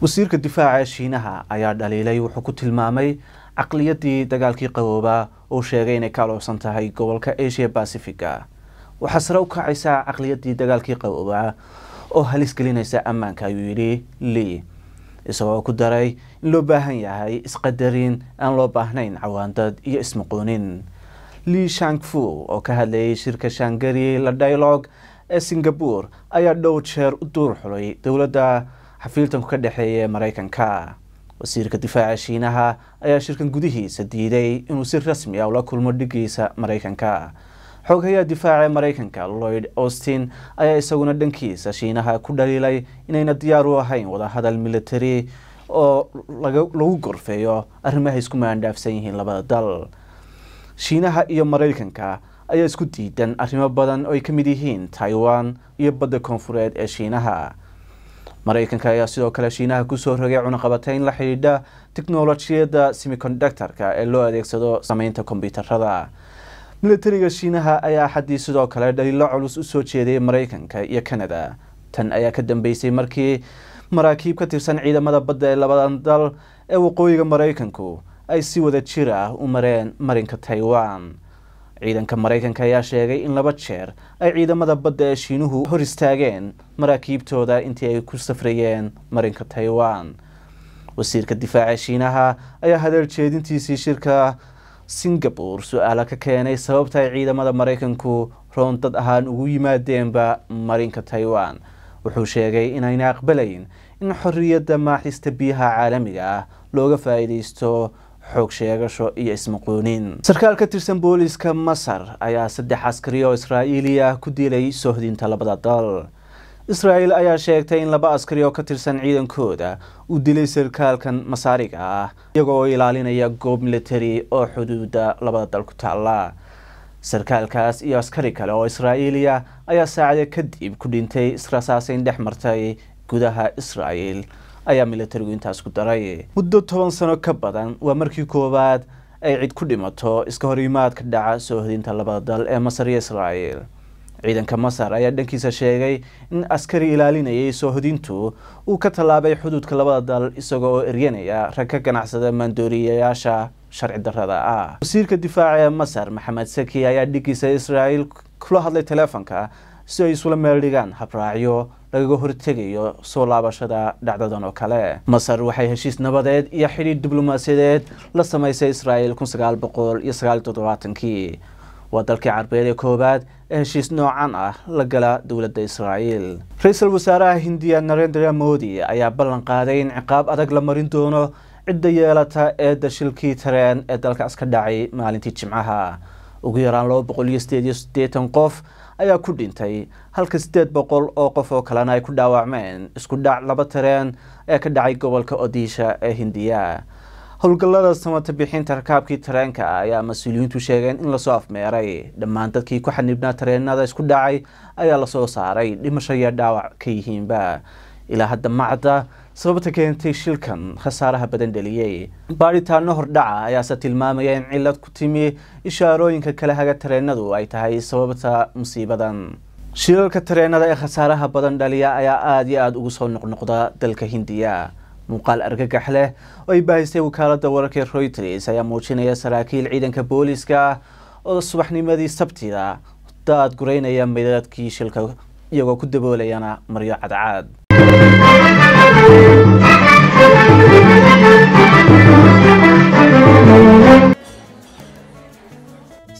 wasiirka difaaca shiinaha ayaa dhaliilay wuxuu ku tilmaamay caqliyaddii dagaalkii qaboobaa oo sheegay inay ka aloosan tahay gobolka asia basifiga waxaa sare u kacaysaa caqliyaddii dagaalkii qaboobaa oo halis gelinaysa ammaanka ayuu yidhi lee isagoo ku daray in loo baahan yahay isqadarin aan loo baahnayn cawaandad iyo ismuqoonin lii shangfu oo ka hadlayay shirka shangari la dialog ee singabur ayaa dhowr jeer u duur xulay dowladda xafiiltanku ka dhexeeya ee maraykanka wasiirka difaaca shiinaha ayaa shirkan gudihiisa diiday inuu si rasmi ah ula kulmo dhiggiisa maraykanka xooghayaha difaacaee maraykanka lloyd austin ayaa isaguna dhankiisa shiinaha ku dhaliilay inayna diyaar u ahayn wadahadal militari oo lagu gorfeeyo arrimaha isku maandhaafsan yihiin labada dal shiinaha iyo maraykanka ayaa isku diidan arrimo badan oo ay ka mid yihiin taiwan iyo badda koonfureed ee shiinaha mareykanka ayaa sidoo kale shiinaha kusoo rogay cunaqabateyn la xidhiidha tiknolojiyadda semicondactorka ee loo adeegsado sameynta kombyuutarada milatariga shiinaha ayaa xaddii sidoo kale dhaliilo culus usoo jeedayay mareykanka iyo canada tan ayaa ka dambeysay markii maraakiib ka tirsan ciidamada badda ee labadan dal ee waqooyiga mareykanku ay si wada jir ah u mareen marinka taiwan ciidanka maraykanka ayaa sheegay in laba jeer ay ciidamada badda ee shiinuhu hor istaageen maraakiibtooda intii ay ku safrayeen marinka taiwan wasiirka difaaca shiinaha ayaa hadeel jeedintiisii shirka singabore su-aala ka keenay sababta ay ciidamada maraykanku roon dad ahaan ugu yimaadeenba marinka taiwan wuxuu sheegay inayna aqbalayn in xorriyadda maaxista biyaha caalamiga ah looga faa xoog sheegasho iyo ismaqoonin sarkaal ka tirsan booliska masar ayaa saddex askari oo israa'iili ah ku dilay sohdinta labada dal israa'iil ayaa sheegtay in laba askari oo ka tirsan ciidankooda uu dilay sarkaalkan masaariga ah iyagoo oo ilaalinaya goob militari oo xuduuda labada dal ku taalla sarkaalkaas iyo askari kale oo israa'iiliya ayaa saacade kadib ku dhintay israsaasayn dhex martay gudaha israa'iil ayaa milatarigu intaas ku daray muddo toban sano ka badan waa markii koowaad ay cid ku dhimato iska horimaadka dhaca soo hodinta labada dal ee masar iyo israa'iil ciidanka masar ayaa dhankiisa sheegay in askari ilaalinayay soo hodintu uu ka tallaabay xuduudka labada dal isaga oo eryanaya rag ka ganacsada maandooriyayaasha sharci darrada ah wasiirka difaaca ee masar maxamed saki ayaa dhigiisa israa'iil kula hadlay taleefanka si ay isula meel dhigaan habraacyo lagaga hortegayo soo laabashada dhacdadan oo kale masar waxay heshiis nabadeed iyo xidhiir diblomaasiyadeed la samaysay israa'iil kun sagaal iyo sagaal toddobaatankii waa dalkii carbeed ee koowaad ee heshiis noocan ah la gala dowladda israa'iil ra-iisul wasaaraha hindiya narendra modi ayaa ballan qaaday in ciqaab adag la marin doono cidda yeelata eedda shilkii tareen ee dalkaas ka dhacay maalintii jimcaha ugu yaraan laba boqol iyo sideed iyo sideetan qof ayaa ku dhintay halka siddeed boqol oo qof oo kalena ay ku dhaawacmeen isku dhac laba tareen ee ka dhacay gobolka odiisha ee hindiya howlgallada samata bixinta rakaabkii tareenka ah ayaa mas-uuliyiintu sheegeen in lasoo afmeeray dhammaan dadkii ku xanibnaa tareenada isku dhacay ayaa lasoo saaray dhimasho iyo dhaawac ka yihiinba ilaa hadda macda sababta keentay shilkan khasaaraha badan dhaliyey baadhitaano hordhaca ayaase tilmaamaya in cilad ku timi ishaarooyinka kale haga tareenadu ay tahay sababta musiibadan shilalka tareenada ee khasaaraha badan dhaliya ayaa aada iyo aada ugu soo noqnoqda dalka hindiya muuqaal argagax leh oo ay baahisay wakaaladda wararka ee ayaa muujinaya saraakiil ciidanka booliiska oo subaxnimadii sabtida daad guraynaya meydadkii shilka iyagoo ku daboolayana maryo cadcaad